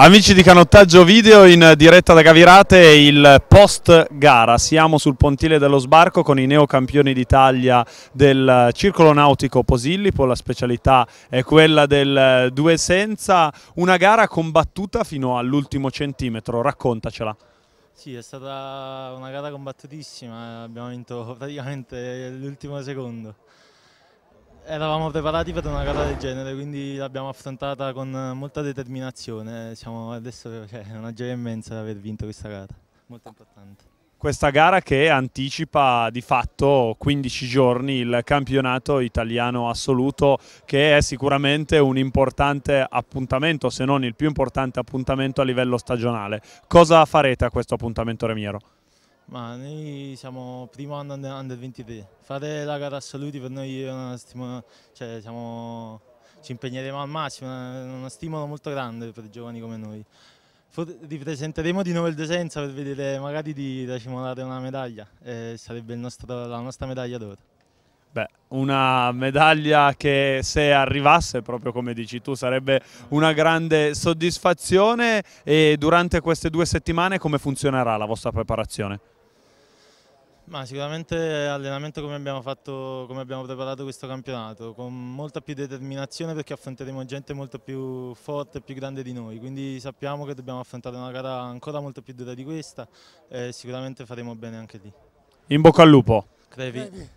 Amici di canottaggio video in diretta da Gavirate, il post gara. Siamo sul pontile dello sbarco con i neocampioni d'Italia del circolo nautico Posillipo. La specialità è quella del due senza. Una gara combattuta fino all'ultimo centimetro, raccontacela. Sì, è stata una gara combattutissima, abbiamo vinto praticamente l'ultimo secondo. Eravamo preparati per una gara del genere, quindi l'abbiamo affrontata con molta determinazione. Siamo adesso cioè, è una gioia immensa di aver vinto questa gara, molto ah. importante. Questa gara che anticipa di fatto 15 giorni il campionato italiano assoluto che è sicuramente un importante appuntamento, se non il più importante appuntamento a livello stagionale. Cosa farete a questo appuntamento Remiero? Ma noi siamo primo anno under 23, fare la gara a saluti per noi è una stimola, cioè siamo, ci impegneremo al massimo, è uno stimolo molto grande per giovani come noi. For ripresenteremo di nuovo il Desenza per vedere magari di racimolare una medaglia, eh, sarebbe nostro, la nostra medaglia d'oro. Beh, una medaglia che se arrivasse, proprio come dici tu, sarebbe una grande soddisfazione e durante queste due settimane come funzionerà la vostra preparazione? Ma sicuramente allenamento come abbiamo, fatto, come abbiamo preparato questo campionato, con molta più determinazione perché affronteremo gente molto più forte e più grande di noi, quindi sappiamo che dobbiamo affrontare una gara ancora molto più dura di questa e sicuramente faremo bene anche lì. In bocca al lupo. Crevi.